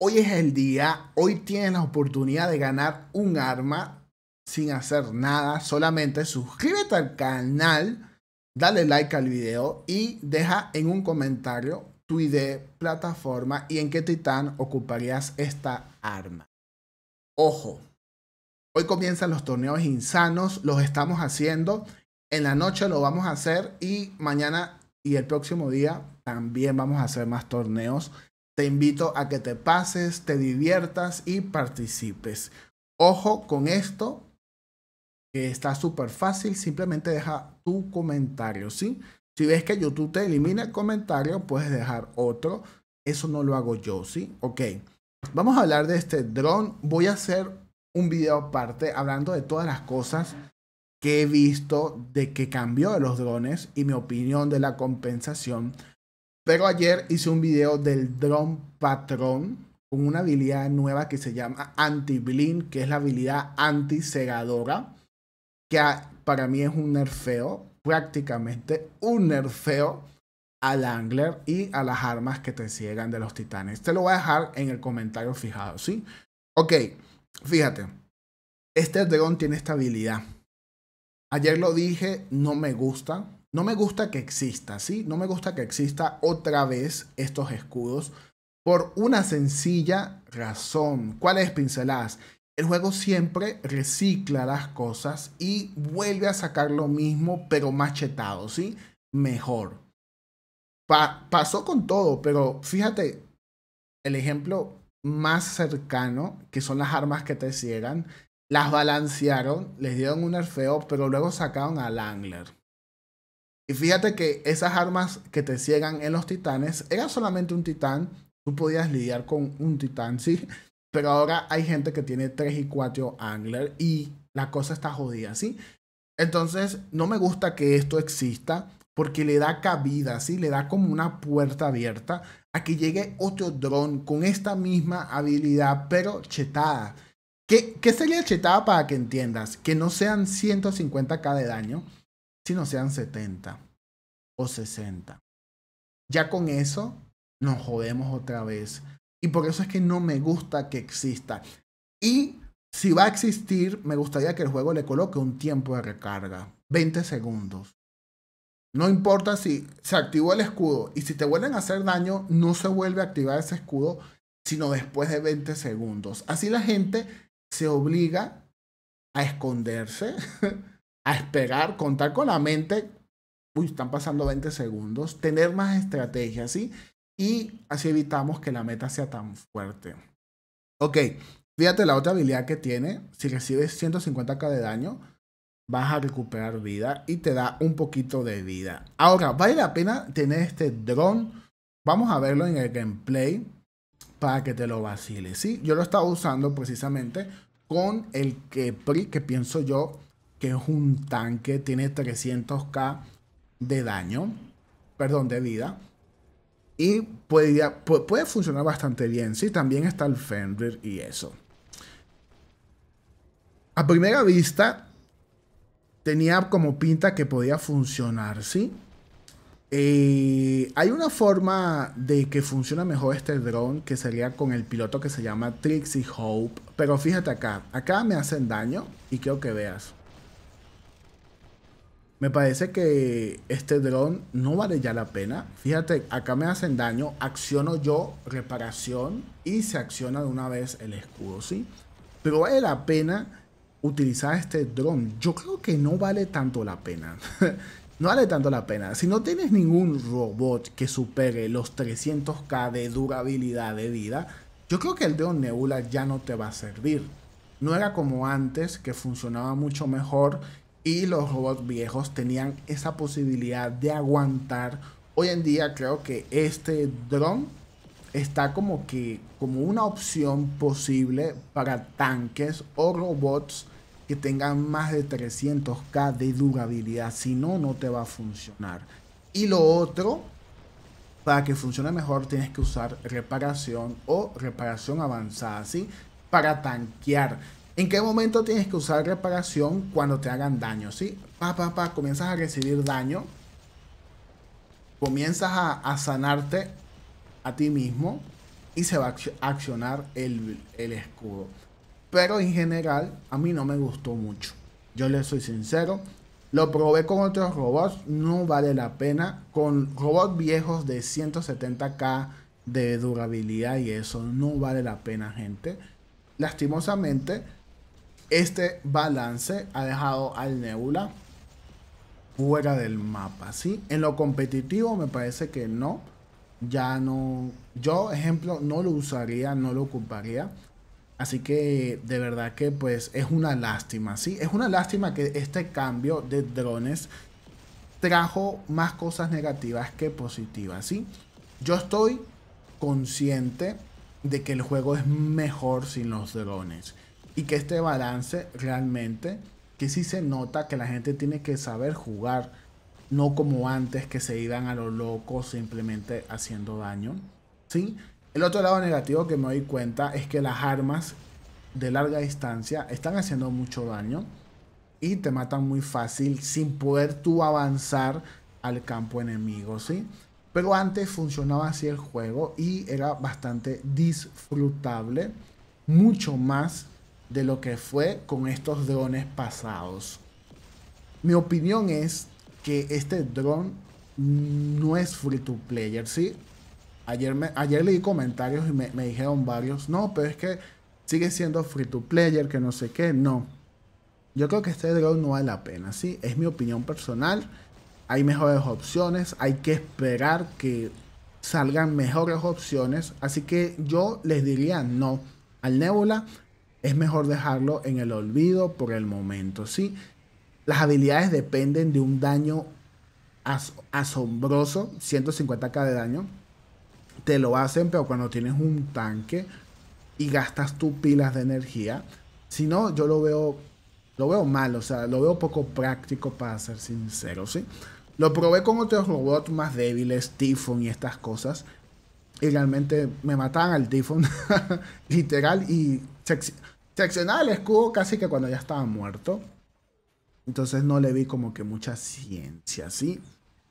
Hoy es el día, hoy tienes la oportunidad de ganar un arma sin hacer nada, solamente suscríbete al canal, dale like al video y deja en un comentario tu idea, plataforma y en qué titán ocuparías esta arma. Ojo, hoy comienzan los torneos insanos, los estamos haciendo, en la noche lo vamos a hacer y mañana y el próximo día también vamos a hacer más torneos. Te invito a que te pases, te diviertas y participes. Ojo con esto, que está súper fácil. Simplemente deja tu comentario, ¿sí? Si ves que YouTube te elimina el comentario, puedes dejar otro. Eso no lo hago yo, ¿sí? Ok. Vamos a hablar de este dron. Voy a hacer un video aparte hablando de todas las cosas que he visto de que cambió de los drones y mi opinión de la compensación. Pero ayer hice un video del drone patrón con una habilidad nueva que se llama anti blind que es la habilidad anti-cegadora, que para mí es un nerfeo, prácticamente un nerfeo al angler y a las armas que te ciegan de los titanes. Te lo voy a dejar en el comentario fijado, ¿sí? Ok, fíjate. Este drone tiene esta habilidad. Ayer lo dije, no me gusta. No me gusta que exista, ¿sí? No me gusta que exista otra vez estos escudos por una sencilla razón. ¿Cuál es, pinceladas? El juego siempre recicla las cosas y vuelve a sacar lo mismo, pero machetado, ¿sí? Mejor. pasó con todo, pero fíjate, el ejemplo más cercano, que son las armas que te cierran, las balancearon, les dieron un nerfeo, pero luego sacaron al Angler. Y fíjate que esas armas que te ciegan en los titanes, era solamente un titán, tú podías lidiar con un titán, sí, pero ahora hay gente que tiene 3 y 4 angler y la cosa está jodida, sí. Entonces, no me gusta que esto exista porque le da cabida, sí, le da como una puerta abierta a que llegue otro dron con esta misma habilidad, pero chetada. ¿Qué, ¿Qué sería chetada para que entiendas? Que no sean 150k de daño, no sean 70 o 60. Ya con eso nos jodemos otra vez. Y por eso es que no me gusta que exista. Y si va a existir, me gustaría que el juego le coloque un tiempo de recarga. 20 segundos. No importa si se activó el escudo y si te vuelven a hacer daño, no se vuelve a activar ese escudo, sino después de 20 segundos. Así la gente se obliga a esconderse a esperar, contar con la mente, uy, están pasando 20 segundos, tener más estrategia, ¿sí? Y así evitamos que la meta sea tan fuerte. Ok, fíjate la otra habilidad que tiene, si recibes 150k de daño, vas a recuperar vida y te da un poquito de vida. Ahora, vale la pena tener este dron. Vamos a verlo en el gameplay para que te lo vacile. ¿sí? Yo lo estaba usando precisamente con el que que pienso yo que es un tanque, tiene 300k de daño, perdón, de vida. Y puede, puede funcionar bastante bien, sí, también está el Fender y eso. A primera vista, tenía como pinta que podía funcionar, ¿sí? Eh, hay una forma de que funcione mejor este dron que sería con el piloto que se llama Trixie Hope. Pero fíjate acá, acá me hacen daño y quiero que veas. Me parece que este dron no vale ya la pena. Fíjate, acá me hacen daño, acciono yo reparación y se acciona de una vez el escudo, ¿sí? Pero vale la pena utilizar este dron. Yo creo que no vale tanto la pena. no vale tanto la pena. Si no tienes ningún robot que supere los 300k de durabilidad de vida, yo creo que el dron Nebula ya no te va a servir. No era como antes, que funcionaba mucho mejor y los robots viejos tenían esa posibilidad de aguantar. Hoy en día creo que este dron está como que como una opción posible para tanques o robots que tengan más de 300k de durabilidad, si no no te va a funcionar. Y lo otro, para que funcione mejor tienes que usar reparación o reparación avanzada, ¿sí? Para tanquear ¿En qué momento tienes que usar reparación cuando te hagan daño? ¿Sí? Pa, comienzas a recibir daño. Comienzas a, sanarte a ti mismo y se va a accionar el, escudo. Pero en general, a mí no me gustó mucho. Yo le soy sincero. Lo probé con otros robots, no vale la pena. Con robots viejos de 170k de durabilidad y eso, no vale la pena, gente. Lastimosamente, este balance ha dejado al Nebula fuera del mapa, ¿sí? En lo competitivo me parece que no. Ya no... Yo, ejemplo, no lo usaría, no lo ocuparía. Así que de verdad que pues es una lástima, ¿sí? Es una lástima que este cambio de drones trajo más cosas negativas que positivas, ¿sí? Yo estoy consciente de que el juego es mejor sin los drones y que este balance realmente, que sí se nota que la gente tiene que saber jugar, no como antes que se iban a lo loco simplemente haciendo daño. ¿sí? El otro lado negativo que me doy cuenta es que las armas de larga distancia están haciendo mucho daño y te matan muy fácil sin poder tú avanzar al campo enemigo, ¿sí? Pero antes funcionaba así el juego y era bastante disfrutable, mucho más de lo que fue con estos drones pasados. Mi opinión es que este drone no es free to player, ¿sí? Ayer, me, ayer leí comentarios y me, dijeron varios, no, pero es que sigue siendo free to player, que no sé qué, no. Yo creo que este drone no vale la pena, ¿sí? Es mi opinión personal. Hay mejores opciones, hay que esperar que salgan mejores opciones. Así que yo les diría no al Nebula es mejor dejarlo en el olvido por el momento, ¿sí? Las habilidades dependen de un daño asombroso, 150k de daño. Te lo hacen, pero cuando tienes un tanque y gastas tus pilas de energía. Si no, yo lo veo, lo veo mal, o sea, lo veo poco práctico para ser sincero, ¿sí? Lo probé con otros robots más débiles, Tifon y estas cosas y realmente me mataban al Tifon, literal, y seccionaba el escudo casi que cuando ya estaba muerto. Entonces no le vi como que mucha ciencia, ¿sí?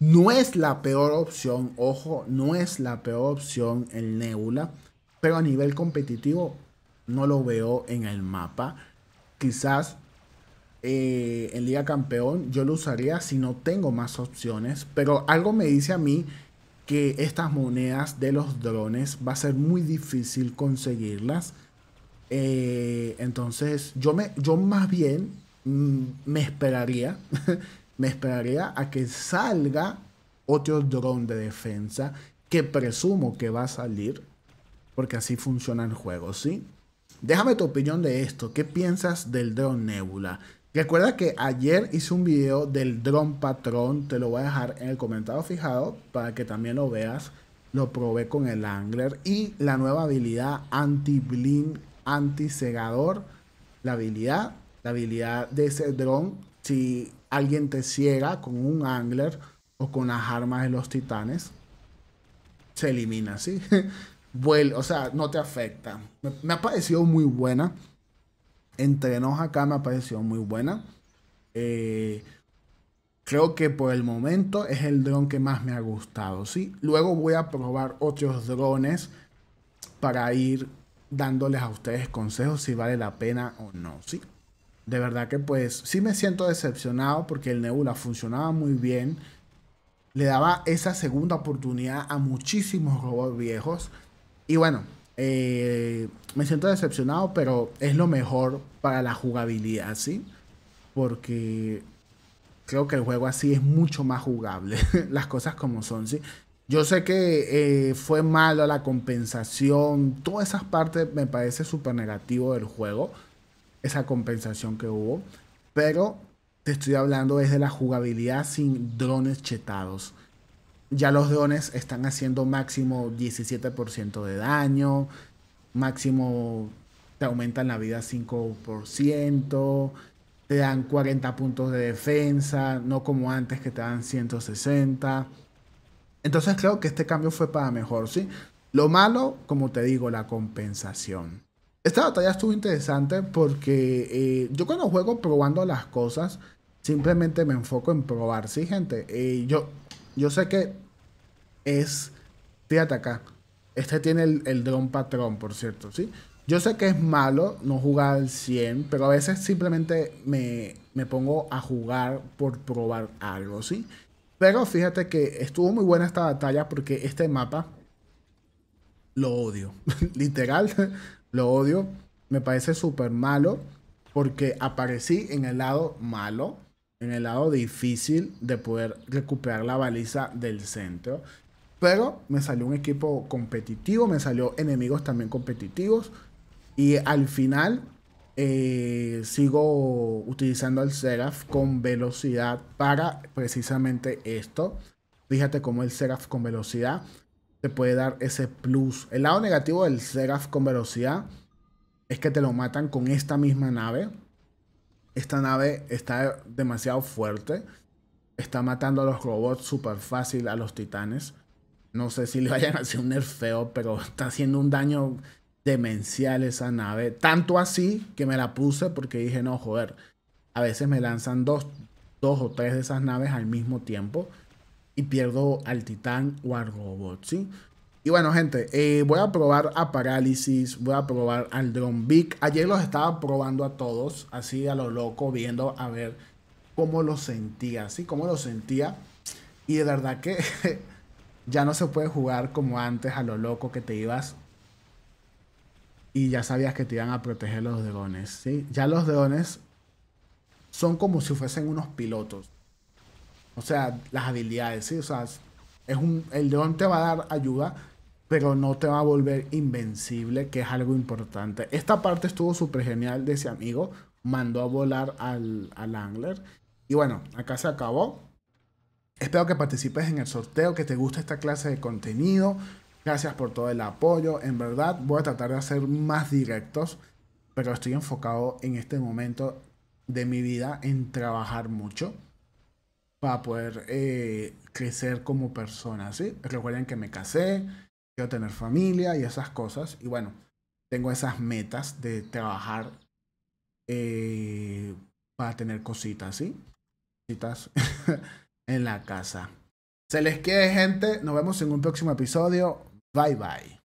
No es la peor opción, ojo, no es la peor opción el Nebula, pero a nivel competitivo no lo veo en el mapa. Quizás en eh, Liga Campeón yo lo usaría si no tengo más opciones, pero algo me dice a mí que estas monedas de los drones va a ser muy difícil conseguirlas. Eh, entonces, yo, me, yo más bien mm, me esperaría, me esperaría a que salga otro dron de defensa que presumo que va a salir, porque así funciona el juego, ¿sí? Déjame tu opinión de esto. ¿Qué piensas del dron Nebula? Recuerda que ayer hice un video del dron patrón, te lo voy a dejar en el comentario fijado para que también lo veas. Lo probé con el angler y la nueva habilidad anti blind, anti-cegador. La habilidad, la habilidad de ese dron, si alguien te ciega con un angler o con las armas de los titanes, se elimina, ¿sí? o sea, no te afecta. me ha parecido muy buena entre nos acá me ha parecido muy buena. Eh, creo que por el momento es el dron que más me ha gustado, ¿sí? Luego voy a probar otros drones para ir dándoles a ustedes consejos si vale la pena o no, ¿sí? De verdad que pues sí me siento decepcionado porque el Nebula funcionaba muy bien. Le daba esa segunda oportunidad a muchísimos robots viejos. Y bueno, eh, me siento decepcionado, pero es lo mejor para la jugabilidad, Porque creo que el juego así es mucho más jugable, las cosas como son, ¿sí? Yo sé que eh, fue malo la compensación, todas esas partes me parece súper negativo del juego, esa compensación que hubo, pero te estoy hablando desde de la jugabilidad sin drones chetados. Ya los drones están haciendo máximo 17% de daño, máximo te aumentan la vida 5%, te dan 40 puntos de defensa, no como antes que te dan 160. Entonces creo que este cambio fue para mejor, ¿sí? Lo malo, como te digo, la compensación. Esta batalla estuvo interesante porque eh, yo cuando juego probando las cosas, simplemente me enfoco en probar, ¿sí, gente? Eh, yo, yo sé que es... Fíjate acá. Este tiene el, el dron patrón, por cierto, ¿sí? Yo sé que es malo no jugar al 100, pero a veces simplemente me, me pongo a jugar por probar algo, ¿sí? Pero fíjate que estuvo muy buena esta batalla porque este mapa lo odio. Literal, lo odio. Me parece súper malo porque aparecí en el lado malo, en el lado difícil de poder recuperar la baliza del centro. Pero me salió un equipo competitivo, me salió enemigos también competitivos. Y al final eh, sigo utilizando el Seraph con velocidad para precisamente esto. Fíjate cómo el Seraph con velocidad te puede dar ese plus. El lado negativo del Seraph con velocidad es que te lo matan con esta misma nave esta nave está demasiado fuerte. Está matando a los robots súper fácil, a los titanes. No sé si le vayan a hacer un nerfeo, pero está haciendo un daño demencial esa nave. Tanto así que me la puse porque dije, no, joder, a veces me lanzan dos, dos o tres de esas naves al mismo tiempo y pierdo al titán o al robot, ¿sí? Y bueno, gente, eh, voy a probar a Parálisis, voy a probar al Drone Big. Ayer los estaba probando a todos, así a lo loco, viendo a ver cómo lo sentía, así cómo lo sentía. Y de verdad que ya no se puede jugar como antes a lo loco que te ibas y ya sabías que te iban a proteger los drones, ¿sí? Ya los drones son como si fuesen unos pilotos. O sea, las habilidades, ¿sí? O sea, es un, el drone te va a dar ayuda, pero no te va a volver invencible, que es algo importante. Esta parte estuvo súper genial de ese amigo, mandó a volar al, al angler. Y bueno, acá se acabó. Espero que participes en el sorteo, que te guste esta clase de contenido. Gracias por todo el apoyo. En verdad, voy a tratar de hacer más directos, pero estoy enfocado en este momento de mi vida en trabajar mucho para poder eh, crecer como persona. ¿sí? Recuerden que me casé, quiero tener familia y esas cosas. Y bueno, tengo esas metas de trabajar eh, para tener cositas, ¿sí? Cositas en la casa. Se les quiere, gente. Nos vemos en un próximo episodio. Bye bye.